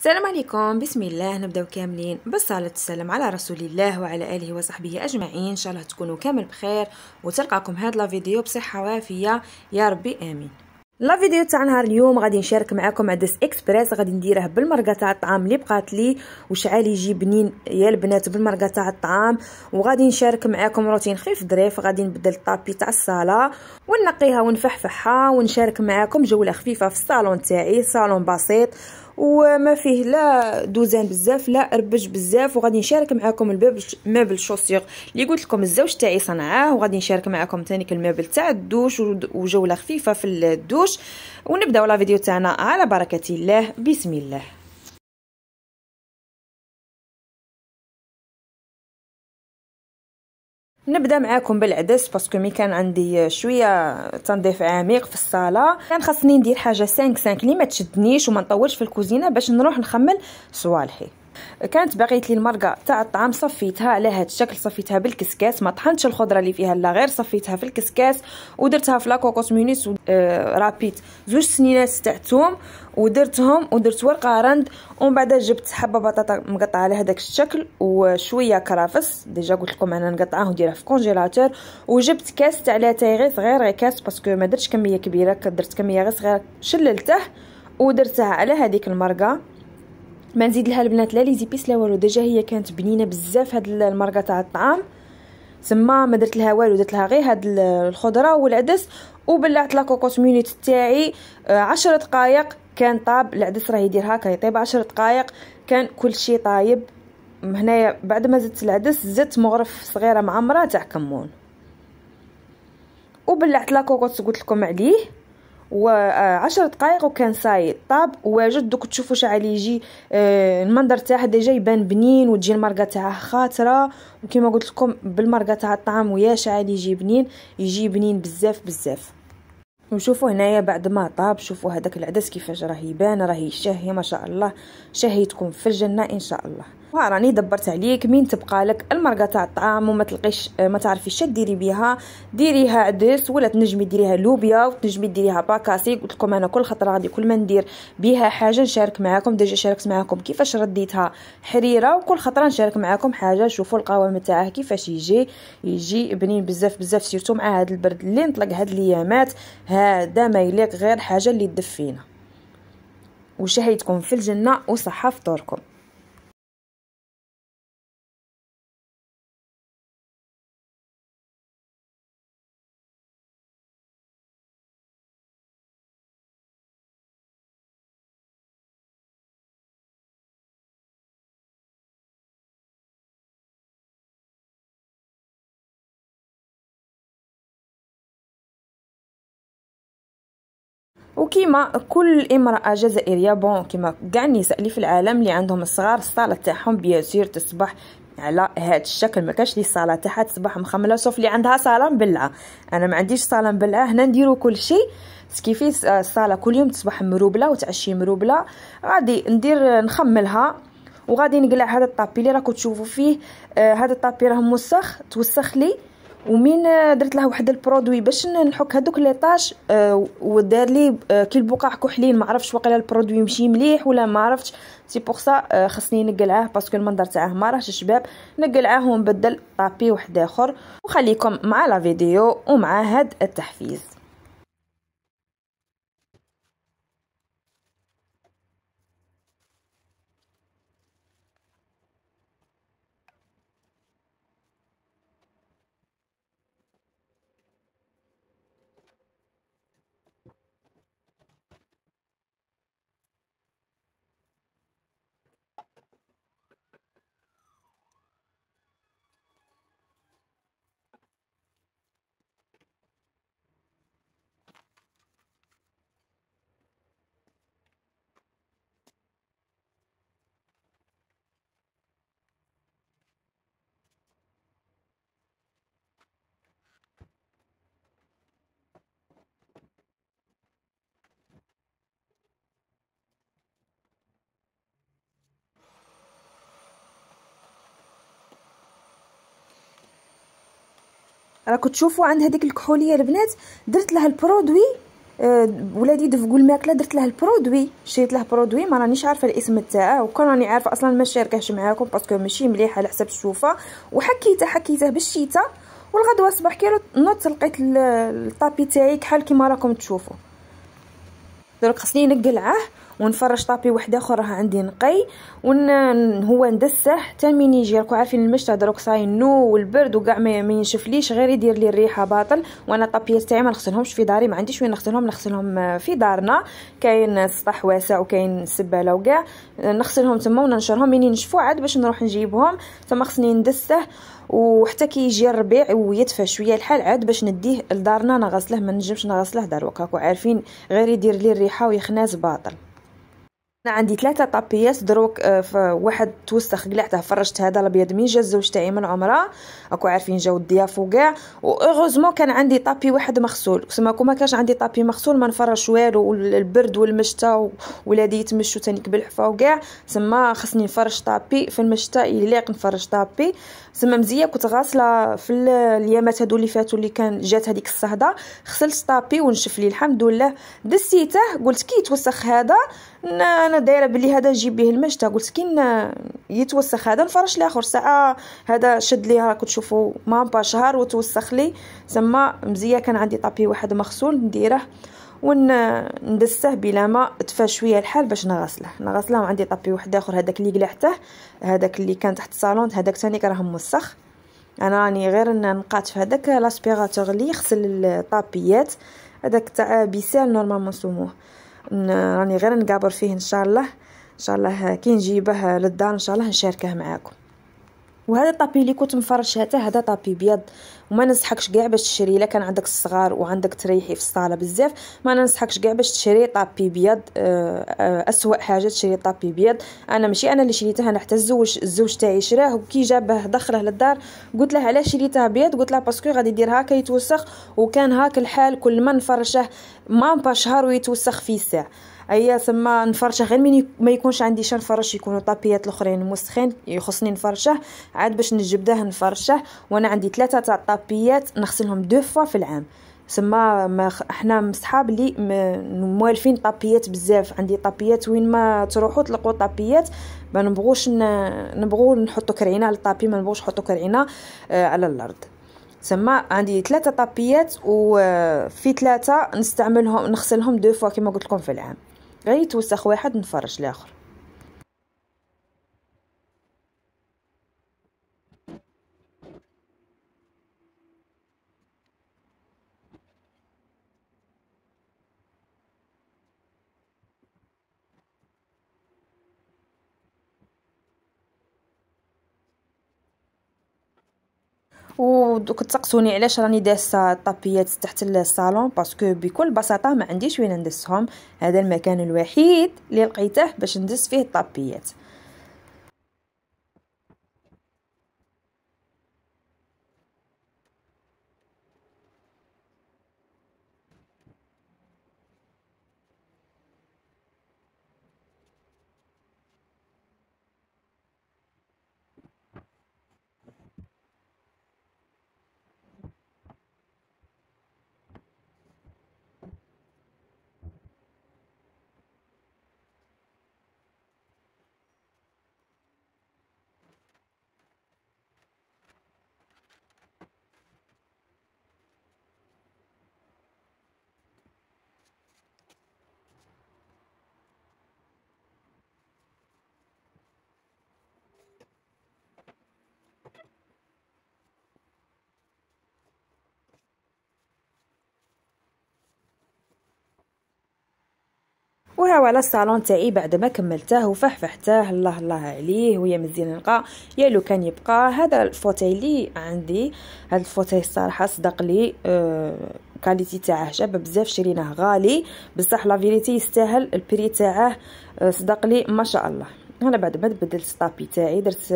السلام عليكم بسم الله نبداو كاملين بالصلاة والسلام على رسول الله وعلى آله وصحبه أجمعين إن شاء الله تكونوا كامل بخير وتلقاكم هاد لا فيديو بصحة وعافية يا ربي آمين لا فيديو تاع نهار اليوم غادي نشارك معكم عدس اكسبريس غادي نديره بالمرقه تاع الطعام اللي بقات لي وشعال يجي بنين يا البنات بالمرقه تاع الطعام وغادي نشارك معكم روتين خفيف ظريف غادي نبدل الطابي تاع الصاله ونقيها ونفحفحها ونشارك معكم جوله خفيفه في الصالون تاعي صالون بسيط وما فيه لا دوزان بزاف لا اربج بزاف وغادي نشارك معكم المابل شوسيغ اللي قلت لكم الزوج تاعي صنعاه وغادي نشارك معكم ثاني المابل تاع الدوش وجوله خفيفه في الدوش ونبداو لا فيديو تاعنا على بركه الله بسم الله نبدا معاكم بالعدس باسكو مي كان عندي شويه تنظيف عميق في الصاله كان خاصني ندير حاجه 5 5 لي ما تشدنيش وما نطولش في الكوزينه باش نروح نخمل صوالحي كانت بغيت لي المرقه تاع الطعام صفيتها على هذا الشكل صفيتها بالكسكاس ما طحنتش الخضره اللي فيها لا غير صفيتها في الكسكاس ودرتها في لاكوكوس مينيس و... آه رابيت زوج سنينات تاع ثوم ودرتهم ودرت ورقه رند ومن بعد جبت حبه بطاطا مقطعه على هذاك الشكل وشويه كرافس ديجا قلت لكم انا نقطعه ونديرها في كونجيلاتور وجبت كاس تاع لاتاي غير صغير غير كاس باسكو ما درتش كميه كبيره درت كميه غير صغيره شللته ودرتها على هذيك المرقه ما نزيد لها البنات لا لي زيبيس لا والو ديجا هي كانت بنينه بزاف هاد المرقه تاع الطعام تما ما درت لها والو درت لها غير هاد الخضره والعدس وبلعت لا كوكوت مينيت تاعي 10 آه، دقائق كان طاب العدس راه يدير هكا يطيب 10 دقائق كان كل شيء طايب هنايا بعد ما زدت العدس زدت مغرف صغيره معمره تاع كمون وبلعت لا كوكوت قلت لكم عليه وعشر دقائق وكان ساي طاب واجد دوك تشوفوا شحال يجي آه، المنظر تاعها ديجا يبان بنين وتجي المرقه تاعها خاطره وكما قلت لكم بالمرقه تاع الطعام ويا شحال يجي بنين يجي بنين بزاف بزاف وشوفوا هنايا بعد ما طاب شوفوا هذاك العدس كيفاش راه يبان راه يشهي ما شاء الله شهيتكم في الجنه ان شاء الله وراني دبرت عليك من تبقى لك المرقه تاع الطعام وما تلقيش ما تعرفيش ديري بها ديريها عدس ولا تنجمي ديريها لوبيا وتنجمي ديريها باكاسي قلت لكم انا كل خطره غادي كل ما ندير بها حاجه نشارك معاكم ديجا شاركت معاكم كيفاش رديتها حريره وكل خطره نشارك معاكم حاجه شوفوا القوام تاعه كيفاش يجي يجي بنين بزاف بزاف سيرتو مع هذا البرد اللي نطلق هاد الايامات هذا ما يليق غير حاجه اللي تدفينا وشهيتكم في الجنه وصحه فطوركم وكيما كل امراه جزائريه بون كيما كاع النساء اللي في العالم اللي عندهم الصغار الصاله تاعهم بيزير تصبح على هذا الشكل ما كاش لي الصاله تاعها تصبح مخمله سوف اللي عندها صاله مبلعه انا ما عنديش صاله مبلعه هنا نديرو كل شيء كيفي الصاله كل يوم تصبح مروبله وتعشي مروبله غادي ندير نخملها وغادي نقلع هذا الطابي اللي راكم تشوفوا فيه آه الطابي راه موسخ توسخ لي ومين آه، درت لها واحد البرودوي باش نحك هذوك ليطاج آه ودار لي آه كي البقاع كحلين ما عرفتش واقيلا البرودوي مشي مليح ولا ما عرفتش سي بوغ سا آه خصني نقلعاه باسكو المنظر تاعه ما راهش شباب نقلعاه ونبدل طابي واحد اخر وخليكم مع لا فيديو ومع هاد التحفيز راكو تشوفوا عند هذيك الكحوليه البنات درت لها البرودوي أه ولادي دفقوا الماكله درت لها البرودوي شريت لها برودوي ما رانيش عارفه الاسم تاعه وكان راني عارفه اصلا ما شاركهش معاكم باسكو ماشي مليح على حسب الشوفه وحكيته حكيته بالشيته والغدوه الصباح كي نوض لقيت الطابي تاعي كحال كيما راكم تشوفوا دروك خصني نقلعه ونفرش طابي واحد اخر راه عندي نقي ون هو ندسه حتى من يجي راكو عارفين المشط دروك صاي النو والبرد وكاع ما ينشفليش غير يدير لي الريحه باطل وانا طابي تاعي ما نغسلهمش في داري ما عنديش وين نغسلهم نغسلهم في دارنا كاين سطح واسع وكاين السباله وكاع نغسلهم تما وننشرهم منين ينشفوا عاد باش نروح نجيبهم تما خصني ندسه وحتى كي يجي الربيع ويدفى شويه الحال عاد باش نديه لدارنا نغسله ما نجمش نغسله دروك وقاكو عارفين غير يدير لي الريحه ويخناز باطل انا عندي ثلاثه طابيات دروك آه، واحد توسخ قلعته فرشت هذا الابيض من جا الزوج تاعي من عمره اكو عارفين جاو الضياف وكاع واوغوزمون كان عندي طابي واحد مغسول كما كون ما كانش عندي طابي مغسول ما نفرش والو البرد والمشتى ولادي يتمشوا تانيك بالحفا وكاع تما خصني نفرش طابي في المشتا يليق نفرش طابي تما مزيه كنت غاسله في اليامات هادو اللي فاتوا اللي كان جات هذيك الصهده غسلت طابي ونشف لي الحمد لله دسيته قلت كي يتوسخ هذا انا انا دايره بلي هذا جيب به المشتا قلت كي يتوسخ هذا نفرش لاخر ساعه هذا شد ليه راكم تشوفوا ما با شهر وتوسخ لي سما مزيه كان عندي طابي واحد مغسول نديره وندسه بلا ما تفا شويه الحال باش نغسله نغسله وعندي طابي واحد اخر هذاك اللي قلعته هذاك اللي كان تحت الصالون هذاك ثاني راه موسخ انا راني غير نقات في هذاك لاسبيراتور اللي يغسل الطابيات هذاك تاع بيسال نورمالمون سموه راني غير نقابر فيه ان شاء الله ان شاء الله كي نجيبه للدار ان شاء الله نشاركه معاكم وهذا الطابي اللي كنت مفرش حتى هذا طابي بيض وما ننصحكش كاع باش تشري الا كان عندك الصغار وعندك تريحي في الصاله بزاف ما ننصحكش كاع باش تشري طابي بيض آه، آه، اسوا حاجه تشري طابي بيض انا ماشي انا اللي شريته انا حتى الزوج الزوج تاعي شراه وكي جابه دخله للدار قلت له علاش شريته بيض قلت له باسكو غادي يدير هكا يتوسخ وكان هاك الحال كل ما نفرشه ما شهر ويتوسخ في ساعه هي ثم نفرشه غير من ما يكونش عندي شان فرش يكونوا طابيات الاخرين موسخين يخصني نفرشه عاد باش نجبده نفرشه وانا عندي ثلاثه تاع الطابيات نغسلهم دو فوا في العام تما ما حنا مصحاب لي موالفين طابيات بزاف عندي طابيات وين ما تروحوا تلقوا طابيات ما نبغوش نبغوا نحطوا كرعينه الطابي ما نبغوش نحطوا كرعينه آه، على الارض تما عندي ثلاثه طابيات وفي آه، ثلاثه نستعملهم نغسلهم دو فوا كما قلت لكم في العام غير يتوسخ واحد نفرش الاخر وكنت سقسوني علاش راني داسه الطابيات تحت الصالون باسكو بكل بساطه ما عنديش وين ندسهم هذا المكان الوحيد اللي لقيته باش ندس فيه الطابيات وها على الصالون تاعي بعد ما كملته وفحفحته الله الله عليه ويا مزيان نلقى يا لو كان يبقى هذا الفوتاي لي عندي هذا الفوتاي الصراحه صدق لي أه كاليتي تاعه شابه بزاف شريناه غالي بصح لا فيريتي يستاهل البري تاعه آه، صدق لي ما شاء الله انا بعد ما بدلت الطابي تاعي درت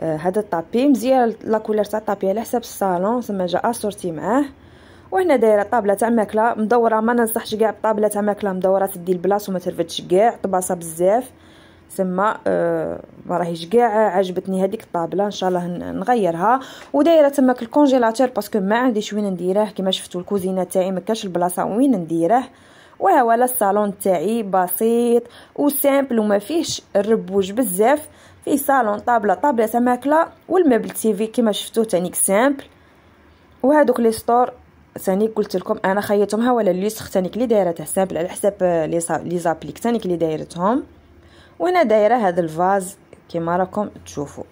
آه، هذا الطابي مزيان لا كولور تاع الطابي على حساب الصالون ثم جا اسورتي معاه وهنا دايره طابله تاع ماكله مدوره ما ننصحش كاع بطابله تاع ماكله مدوره تدي البلاص وما ترفدش كاع طباصه بزاف تما آه ما راهيش كاع عجبتني هذيك الطابله ان شاء الله نغيرها ودايره تماك الكونجيلاتور باسكو ما عنديش وين نديره كما شفتوا الكوزينه تاعي ما كاش البلاصه وين نديره وها هو الصالون تاعي بسيط وسامبل وما فيهش الربوج بزاف فيه صالون طابله طابله ماكله والمبل تيفي كما شفتوه تانيك سامبل وهذوك لي ستور ثاني قلت لكم انا خيطتهم ولا اليسخ ثاني كلي دايرته سامبل على حساب لي زابليك ثاني كلي دايرتهم وانا دايره هذا الفاز كما راكم تشوفوا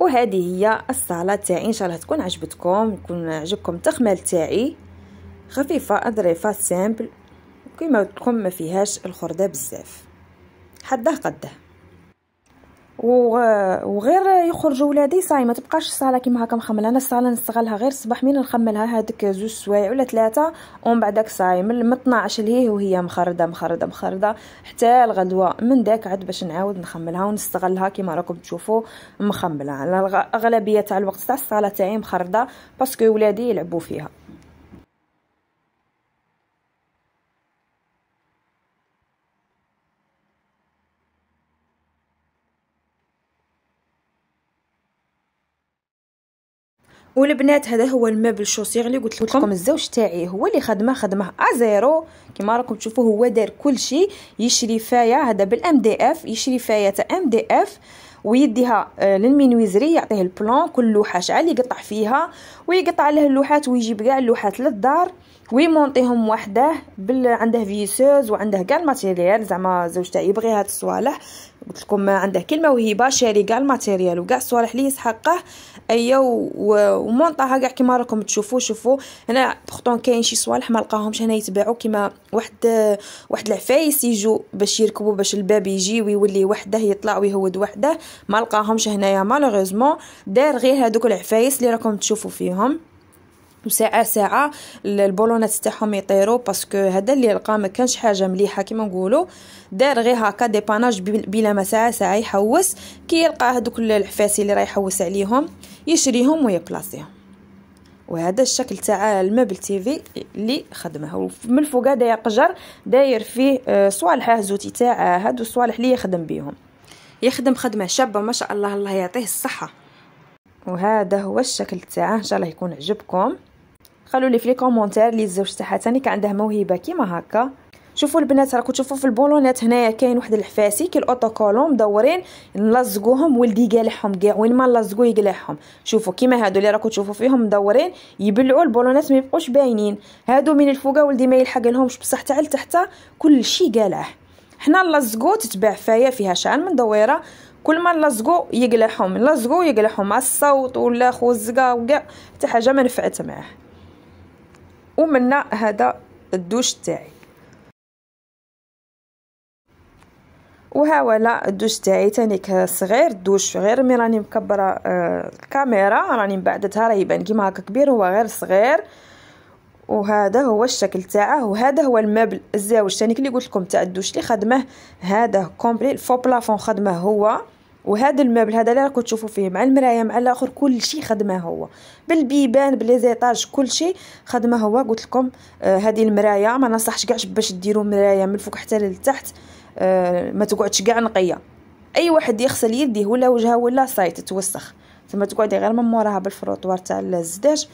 وهذه هي الصاله تاعي ان شاء الله تكون عجبتكم يكون عجبكم التخمال تاعي خفيفه ظريفه سامبل كما قلت لكم ما فيهاش الخرده بزاف حده قده وغير يخرج ولادي صاي ما تبقاش الصاله كيما هكا مخمله انا الصاله نستغلها غير الصباح من نخملها هذيك زوج سوايع ولا ثلاثه ومن بعدك صاي من 12 لهيه وهي مخرده مخرده مخرده حتى الغدوه من داك عاد باش نعاود نخملها ونستغلها كيما راكم تشوفوا مخمله على الاغلبيه تاع الوقت تاع الصاله تاعي مخرده باسكو ولادي يلعبوا فيها والبنات هذا هو المبل شوسيغ اللي قلت لكم الزوج تاعي هو اللي خدمه خدمه ازيرو كما راكم تشوفوا هو دار كل شيء يشري فايه هذا بالام دي اف يشري فايه تاع ام دي اف ويديها آه، للمينويزري يعطيه البلان كل لوحه شعل يقطع فيها ويقطع له اللوحات ويجيب كاع اللوحات للدار ويمونطيهم وحده بال عنده فيسوز وعنده كاع الماتيريال زعما زوج تاعي يبغي هاد الصوالح قلت لكم عنده كل موهبه شاري كاع الماتيريال وكاع الصوالح اللي يسحقه ايا ومونطاها كاع كيما راكم تشوفوا شوفوا هنا بورتون كاين شي صوالح ما لقاهمش هنا يتباعوا كيما واحد واحد العفايس يجوا باش يركبوا باش الباب يجي ويولي وحده يطلع ويهود وحده ما لقاهمش هنايا مالوغوزمون دار غير هذوك العفايس اللي راكم تشوفوا فيهم وساعه ساعه البولونات تاعهم يطيروا باسكو هذا اللي لقى ما كانش حاجه مليحه كيما نقولوا دار غير هكا ديباناج بلا ما ساعه ساعه يحوس كي يلقى هذوك الحفاسي اللي راه يحوس عليهم يشريهم ويبلاصيهم وهذا الشكل تاع المبل تيفي اللي خدمه من الفوق هذا قجر داير فيه آه، صوالح زوتي تاع هادو الصوالح اللي يخدم بيهم يخدم خدمه شابه ما شاء الله الله يعطيه الصحه وهذا هو الشكل تاعه ان شاء الله يكون عجبكم قالوا لي في لي كومونتير لي الزوج تاعها ثاني كان عندها موهبه كيما هكا شوفوا البنات راكم تشوفوا في البولونات هنايا كاين واحد الحفاسي كي الاوتوكولون مدورين نلزقوهم ولدي يقلعهم كاع وين ما نلزقو يقلعهم شوفوا كيما هادو اللي راكم تشوفوا فيهم مدورين يبلعوا البولونات ما يبقوش باينين هادو من الفوق ولدي ما يلحق لهمش بصح تاع لتحت كلشي قالعه حنا نلزقو تتباع فايا فيها شحال من دويره كل ما نلزقو يقلعهم نلزقو يقلعهم مع الصوت ولا خوزقه وكاع حتى حاجه ما نفعت معاه ومنا هذا الدوش تاعي وهاولا الدوش تاعي تاني صغير الدوش غير مي راني مكبره آه، الكاميرا راني مبعدتها راه يبان كيما هكا كبير هو غير صغير وهذا هو الشكل تاعه وهذا هو المبل الزاوج تاني اللي قلت لكم تاع الدوش اللي خدمه هذا كومبلي فو بلافون خدمه هو وهذا المبل هذا اللي راكم تشوفوا فيه مع المرايه مع الاخر كل شيء خدمه هو بالبيبان بليزيطاج كل شيء خدمه هو قلت لكم آه هذه المرايه ما نصحش كاع باش ديروا مرايه من الفوق حتى للتحت آه ما تقعدش كاع نقيه اي واحد يغسل يديه ولا وجهه ولا صايت تتوسخ ثم تقعدي غير من موراها بالفروطوار تاع الزداج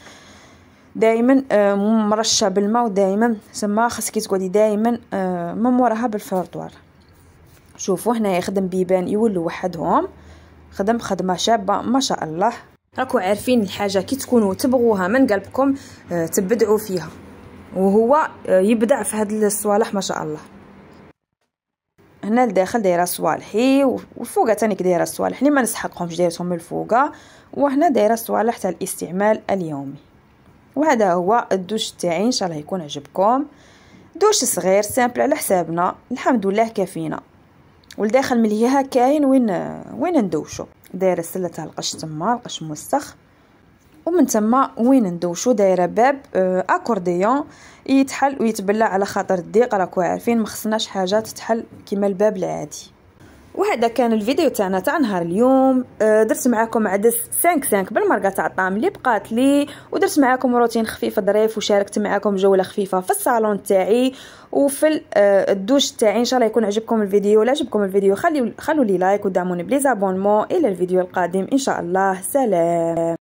دائما آه، مرشه بالماء ودائما ثم خاصك تقعدي دائما آه، من موراها بالفروطوار شوفوا هنا يخدم بيبان يولوا وحدهم خدم خدمه شابه ما شاء الله راكو عارفين الحاجه كي تكونوا تبغوها من قلبكم آه، تبدعوا فيها وهو آه، يبدع في هاد الصوالح ما شاء الله هنا لداخل دايره صوالحي والفوق تاني كدايره الصوالح اللي ما نسحقهمش دايرتهم من الفوقه وهنا دايره الصوالح تاع الاستعمال اليومي وهذا هو الدوش تاعي ان شاء الله يكون عجبكم دوش صغير سامبل على حسابنا الحمد لله كافينا والداخل مليها كاين وين وين ندوشو دايره السله تاع القش تما القش موسخ ومن تما وين ندوشو دايره باب آه، اكورديون يتحل ويتبلى على خاطر الضيق راكو عارفين ما خصناش حاجه تتحل كيما الباب العادي وهذا كان الفيديو تاعنا تاع نهار اليوم أه، درت معاكم عدس 5 5 بالمرقه تاع الطعام اللي بقات لي ودرت معاكم روتين خفيف ظريف وشاركت معاكم جوله خفيفه في الصالون تاعي وفي أه، الدوش تاعي ان شاء الله يكون عجبكم الفيديو ولا عجبكم الفيديو خليو خلوا لي لايك ودعموني بليزابونمون الى الفيديو القادم ان شاء الله سلام